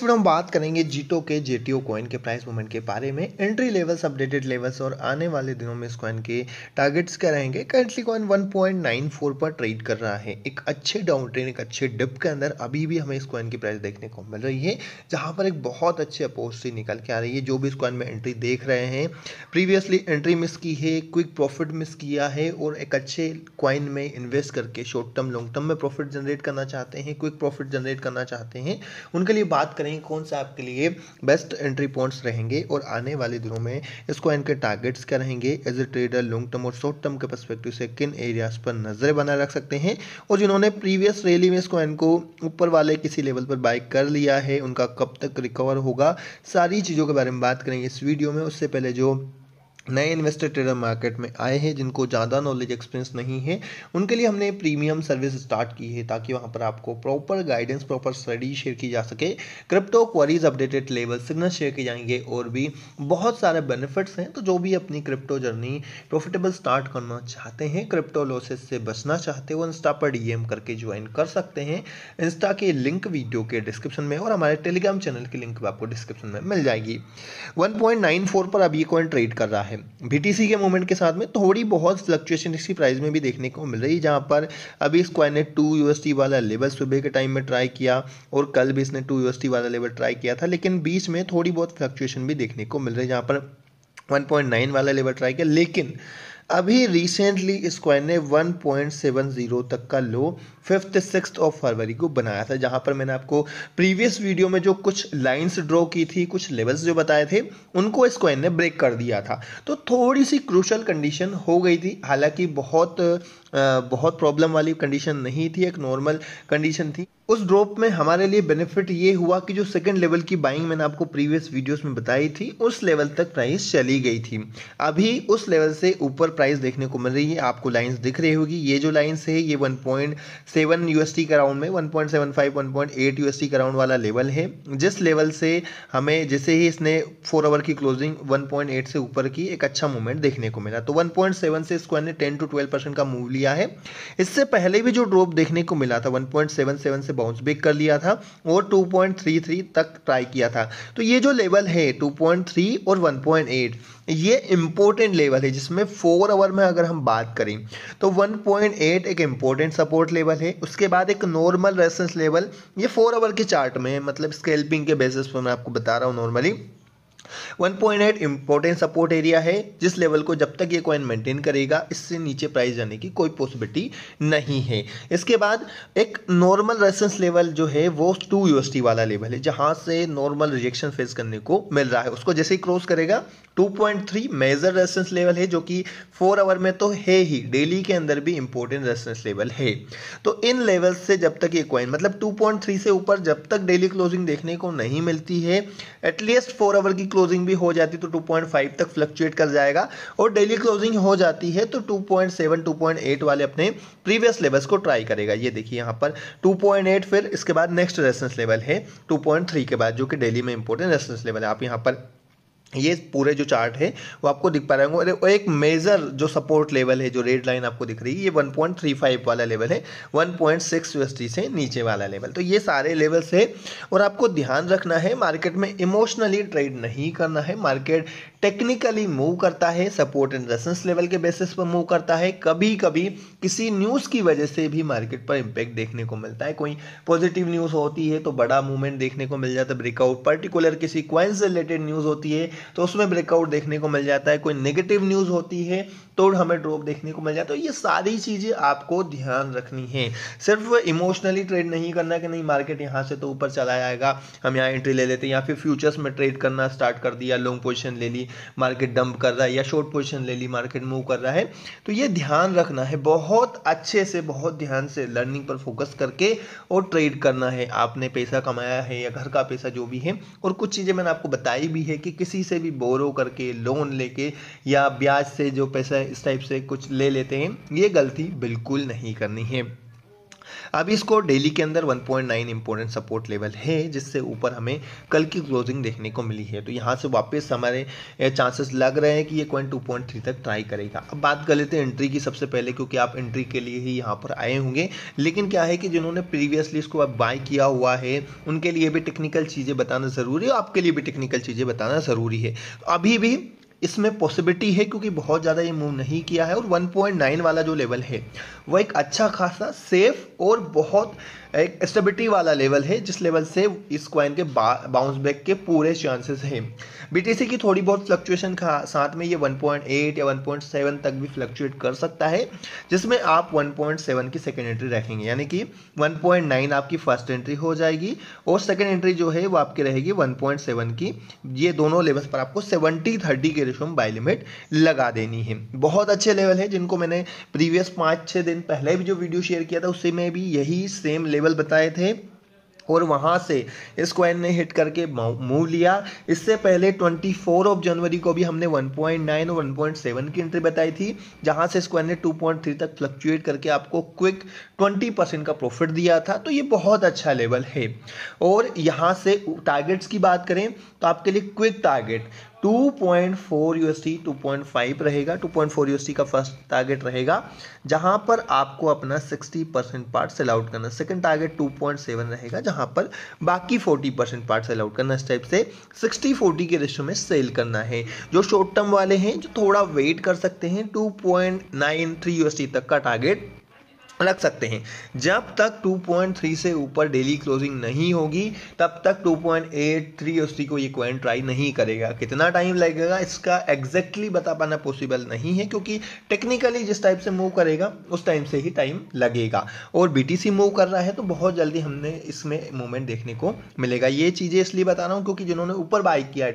फिर हम बात करेंगे जीटो के जेटीओ कॉइन के प्राइस मूवमेंट के बारे में एंट्री लेवल्स अपडेटेड लेवल्स और आने वाले दिनों में इस कॉइन के टारगेट्स क्या रहेंगे करेंटली कॉइन 1.94 पर ट्रेड कर रहा है एक अच्छे डाउन ट्रेन एक अच्छे डिप के अंदर अभी भी हमें इस कॉइन की प्राइस देखने को मिल रही है जहां पर एक बहुत अच्छी से निकल के आ रही है जो भी इस कॉइन में एंट्री देख रहे हैं प्रीवियसली एंट्री मिस की है क्विक प्रॉफिट मिस किया है और एक अच्छे कॉइन में इन्वेस्ट करके शॉर्ट टर्म लॉन्ग टर्म में प्रॉफिट जनरेट करना चाहते हैं क्विक प्रॉफिट जनरेट करना चाहते हैं उनके लिए बात करें करेंगे कौन सा आपके लिए बेस्ट एंट्री पॉइंट्स रहेंगे और आने वाले दिनों में इसको इनके टारगेट्स क्या रहेंगे as a trader long term और शॉर्ट टर्म के परस्पेक्टिव से किन एरियाज पर नजर बनाए रख सकते हैं और जिन्होंने प्रीवियस रैली में इसको इनको ऊपर वाले किसी लेवल पर बाइक कर लिया है उनका कब तक रिकवर होगा सारी चीज़ों के बारे में बात करेंगे इस वीडियो में उससे पहले जो नए इन्वेस्टर ट्रेडर मार्केट में आए हैं जिनको ज़्यादा नॉलेज एक्सपीरियंस नहीं है उनके लिए हमने प्रीमियम सर्विस स्टार्ट की है ताकि वहाँ पर आपको proper guidance proper study share की जा सके crypto queries updated level signal share किए जाएंगे और भी बहुत सारे बेनिफिट्स हैं तो जो भी अपनी क्रिप्टो जर्नी प्रॉफिटेबल स्टार्ट करना चाहते हैं क्रिप्टो लॉसेस से बचना चाहते हैं वो इंस्टा पर डी करके ज्वाइन कर सकते हैं इंस्टा के लिंक वीडियो के डिस्क्रिप्शन में और हमारे टेलीग्राम चैनल की लिंक भी आपको डिस्क्रिप्शन में मिल जाएगी वन पर अब ये कॉइन ट्रेड कर रहा है है बीटीसी के मूवमेंट के साथ में थोड़ी बहुत फ्लक्चुएशन इसकी प्राइस में भी देखने को मिल रही है जहाँ पर अभी स्क्वायर ने टू यूएसटी वाला लेवल सुबह के टाइम में ट्राई किया और कल भी इसने टू यू वाला लेवल ट्राई किया था लेकिन बीच में थोड़ी बहुत फ्लक्चुएशन भी देखने को मिल रही है जहाँ पर 1.9 वाला लेवल ट्राई किया लेकिन अभी रिसेंटली इस कॉइन ने 1.70 तक का low fifth six of February को बनाया था जहां पर मैंने आपको प्रीवियस वीडियो में जो कुछ लाइंस ड्रॉ की थी कुछ लेवल्स जो बताए थे उनको इस कॉइन ने ब्रेक कर दिया था तो थोड़ी सी क्रूशल कंडीशन हो गई थी हालांकि बहुत बहुत प्रॉब्लम वाली कंडीशन नहीं थी एक नॉर्मल कंडीशन थी उस ड्रॉप में हमारे लिए बेनिफिट ये हुआ कि जो सेकंड लेवल की बाइंग मैंने आपको प्रीवियस वीडियोस में बताई थी उस लेवल तक प्राइस चली गई थी अभी उस लेवल से ऊपर प्राइस देखने को मिल रही है आपको लाइंस दिख रही होगी ये जो लाइंस है ये 1.7 यूएसटी का में 1.75 1.8 यूएसटी का वाला लेवल है जिस लेवल से हमें जैसे ही इसने फोर आवर की क्लोजिंग वन से ऊपर की एक अच्छा मूवमेंट देखने को मिला तो वन से इसको हमने टेन टू ट्वेल्व का मूव लिया है इससे पहले भी जो ड्रॉप देखने को मिला था वन से बाउंस बेक कर लिया था और 2.33 तक ट्राई किया था तो ये जो लेवल है 2.3 और 1.8 ये इम्पोर्टेंट लेवल है जिसमें फोर आवर में अगर हम बात करें तो 1.8 एक इम्पोर्टेंट सपोर्ट लेवल है उसके बाद एक नॉर्मल रेसेंस लेवल ये फोर आवर के चार्ट में मतलब स्केल्पिंग के बेसिस पर मैं आपको बता रहा हूँ नॉर्मली 1.8 इंपॉर्टेंट सपोर्ट एरिया है जिस लेवल को जब तक ये कॉइन मेंटेन करेगा इससे नीचे प्राइस जाने की कोई पॉसिबिलिटी नहीं है इसके बाद एक नॉर्मल रेसेंस लेवल जो है वो टू यूएसटी वाला लेवल है जहाँ से नॉर्मल रिजेक्शन फेस करने को मिल रहा है उसको जैसे ही क्रॉस करेगा 2.3 मेजर रेसेंस लेवल है जो कि फोर आवर में तो है ही डेली के अंदर भी इंपॉर्टेंट रेसेंस लेवल है तो इन लेवल से जब तक ये कॉइन मतलब 2.3 से ऊपर जब तक डेली क्लोजिंग देखने को नहीं मिलती है एटलीस्ट फोर आवर की क्लोजिंग भी हो जाती तो 2.5 तक फ्लक्चुएट कर जाएगा और डेली क्लोजिंग हो जाती है तो 2.7 2.8 तो वाले अपने प्रीवियस लेवल्स को ट्राई करेगा ये देखिए यहाँ पर 2.8 फिर इसके बाद नेक्स्ट रेसेंस लेवल है 2.3 के बाद जो कि डेली में इंपॉर्टेंट रेसेंस लेवल है आप यहाँ पर ये पूरे जो चार्ट है वो आपको दिख पा रहे होंगे और एक मेजर जो सपोर्ट लेवल है जो रेड लाइन आपको दिख रही है ये 1.35 वाला लेवल है 1.6 पॉइंट से नीचे वाला लेवल तो ये सारे लेवल्स है और आपको ध्यान रखना है मार्केट में इमोशनली ट्रेड नहीं करना है मार्केट टेक्निकली मूव करता है सपोर्ट एंड रेसेंस लेवल के बेसिस पर मूव करता है कभी कभी किसी न्यूज़ की वजह से भी मार्केट पर इम्पैक्ट देखने को मिलता है कोई पॉजिटिव न्यूज़ होती है तो बड़ा मूवमेंट देखने को मिल जाता है ब्रेकआउट पर्टिकुलर किसी क्वाइन से रिलेटेड न्यूज़ होती है तो उसमें ब्रेकआउट देखने को मिल जाता है कोई नेगेटिव न्यूज़ होती है तो हमें ड्रॉप देखने को मिल जाता है तो ये सारी चीज़ें आपको ध्यान रखनी है सिर्फ इमोशनली ट्रेड नहीं करना कि नहीं मार्केट यहाँ से तो ऊपर चला जाएगा हम यहाँ एंट्री ले लेते हैं या फिर फ्यूचर्स में ट्रेड करना स्टार्ट कर दिया लॉन्ग पोजिशन ले ली मार्केट डंप कर रहा है या शॉर्ट पोजिशन ले ली मार्केट मूव कर रहा है तो ये ध्यान रखना है बहुत अच्छे से बहुत ध्यान से लर्निंग पर फोकस करके और ट्रेड करना है आपने पैसा कमाया है या घर का पैसा जो भी है और कुछ चीज़ें मैंने आपको बताई भी है कि किसी से भी बोरो करके लोन लेके या ब्याज से जो पैसा इस टाइप से कुछ ले लेते हैं ये गलती बिल्कुल नहीं करनी है अब इसको डेली के अंदर 1.9 पॉइंट इंपॉर्टेंट सपोर्ट लेवल है जिससे ऊपर हमें कल की क्लोजिंग देखने को मिली है तो यहाँ से वापस हमारे चांसेस लग रहे हैं कि ये कॉइन 2.3 तक ट्राई करेगा अब बात कर लेते हैं एंट्री की सबसे पहले क्योंकि आप एंट्री के लिए ही यहाँ पर आए होंगे लेकिन क्या है कि जिन्होंने प्रीवियसली इसको अब बाय किया हुआ है उनके लिए भी टेक्निकल चीज़ें बताना ज़रूरी है आपके लिए भी टेक्निकल चीज़ें बताना ज़रूरी है तो अभी भी इसमें पॉसिबिलिटी है क्योंकि बहुत ज़्यादा ये मूव नहीं किया है और 1.9 वाला जो लेवल है वह एक अच्छा खासा सेफ और बहुत एक स्टेबिलिटी वाला लेवल है जिस लेवल से इस क्वाइन के बाउंस बैक के पूरे चांसेस हैं बीटीसी की थोड़ी बहुत फ्लक्चुएशन का साथ में ये 1.8 या 1.7 तक भी फ्लक्चुएट कर सकता है जिसमें आप 1.7 की सेकेंड एंट्री रखेंगे यानी कि 1.9 आपकी फर्स्ट एंट्री हो जाएगी और सेकेंड एंट्री जो है वो आपकी रहेगी 1.7 की ये दोनों लेवल्स पर आपको सेवनटी थर्टी के रसूम बाई लिमिट लगा देनी है बहुत अच्छे लेवल है जिनको मैंने प्रीवियस पाँच छः दिन पहले भी जो वीडियो शेयर किया था उससे में भी यही सेम लेवल बताए थे और वहाँ से इस क्वाइन ने हिट करके मूव लिया इससे पहले 24 ऑफ जनवरी को भी हमने 1.9 और 1.7 की एंट्री बताई थी जहाँ से इस क्वाइन ने 2.3 तक फ्लक्चुएट करके आपको क्विक 20 परसेंट का प्रॉफिट दिया था तो ये बहुत अच्छा लेवल है और यहाँ से टारगेट्स की बात करें तो आपके लिए quick target two point four U S T two point five रहेगा two point four U S T का फर्स्ट टारगेट रहेगा जहाँ पर आपको अपना sixty percent part sell out करना second target two point seven रहेगा जहाँ पर बाकी forty percent part sell out करना इस टाइप से सिक्सटी फोर्टी के रेशो में सेल करना है जो शॉर्ट टर्म वाले हैं जो थोड़ा वेट कर सकते हैं two point nine three U S T तक का टारगेट लग सकते हैं जब तक 2.3 से ऊपर डेली क्लोजिंग नहीं होगी तब तक 2.83 उसकी को ये क्वेंट ट्राई नहीं करेगा कितना टाइम लगेगा इसका एग्जैक्टली exactly बता पाना पॉसिबल नहीं है क्योंकि टेक्निकली जिस टाइप से मूव करेगा उस टाइम से ही टाइम लगेगा और बीटीसी मूव कर रहा है तो बहुत जल्दी हमने इसमें मूवमेंट देखने को मिलेगा ये चीज़ें इसलिए बता रहा हूँ क्योंकि जिन्होंने ऊपर बाई किया है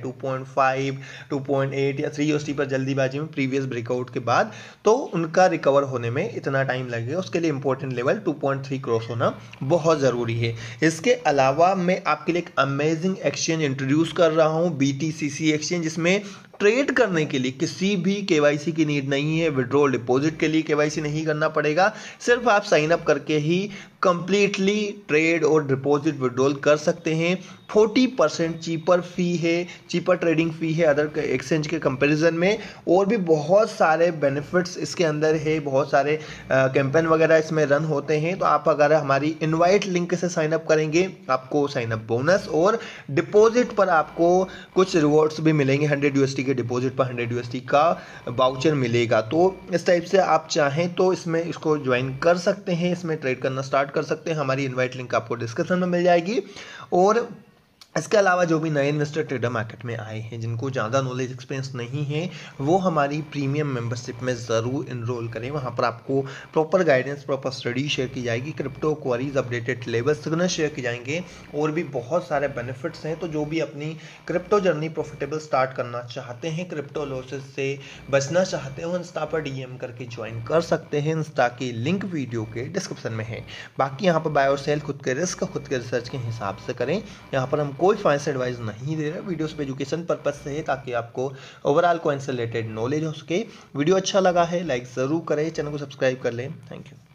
टू पॉइंट या थ्री ओस्टी पर जल्दीबाजी में प्रीवियस ब्रेकआउट के बाद तो उनका रिकवर होने में इतना टाइम लगेगा उसके लिए इंपॉर्टेंट लेवल 2.3 क्रॉस होना बहुत ज़रूरी है इसके अलावा मैं आपके लिए एक अमेजिंग एक्सचेंज इंट्रोड्यूस कर रहा हूँ बी एक्सचेंज जिसमें ट्रेड करने के लिए किसी भी केवाईसी की नीड नहीं है विड्रॉल डिपॉजिट के लिए केवाईसी नहीं करना पड़ेगा सिर्फ आप साइन अप करके ही कंप्लीटली ट्रेड और डिपॉजिट विड्रोल कर सकते हैं 40 परसेंट चीपर फी है चीपर ट्रेडिंग फी है अदर एक्सचेंज के कंपैरिजन में और भी बहुत सारे बेनिफिट्स इसके अंदर है बहुत सारे कैंपेन वगैरह इसमें रन होते हैं तो आप अगर हमारी इनवाइट लिंक से साइन अप करेंगे आपको साइन अप बोनस और डिपॉजिट पर आपको कुछ रिवॉर्ड्स भी मिलेंगे हंड्रेड यूएसटी के के डिपॉजिट पर हंड्रेड यू का बाउचर मिलेगा तो इस टाइप से आप चाहें तो इसमें इसको ज्वाइन कर सकते हैं इसमें ट्रेड करना स्टार्ट कर सकते हैं हमारी इन्वाइट लिंक आपको डिस्क्रिप्शन में मिल जाएगी और इसके अलावा जो भी नए इन्वेस्टर ट्रेडर मार्केट में आए हैं जिनको ज़्यादा नॉलेज एक्सपीरियंस नहीं है वो हमारी प्रीमियम मेंबरशिप में ज़रूर इनरोल करें वहाँ पर आपको proper guidance proper study share की जाएगी crypto queries updated level signal share किए जाएंगे और भी बहुत सारे बेनिफिट्स हैं तो जो भी अपनी क्रिप्टो जर्नी प्रॉफिटेबल स्टार्ट करना चाहते हैं क्रिप्टो लॉसेज से बचना चाहते हैं इंस्टा पर डी करके ज्वाइन कर सकते हैं इंस्टा की लिंक वीडियो के डिस्क्रिप्शन में है बाकी यहाँ पर बायो सेल खुद के रिस्क खुद के रिसर्च के हिसाब से करें यहाँ पर हम कोई फाइनेंस एडवाइस नहीं दे रहा वीडियो सिर्फ एजुकेशन पर्पज से है ताकि आपको ओवरऑल कॉइन से रिलेटेड नॉलेज हो सके वीडियो अच्छा लगा है लाइक ज़रूर करें चैनल को सब्सक्राइब कर लें थैंक यू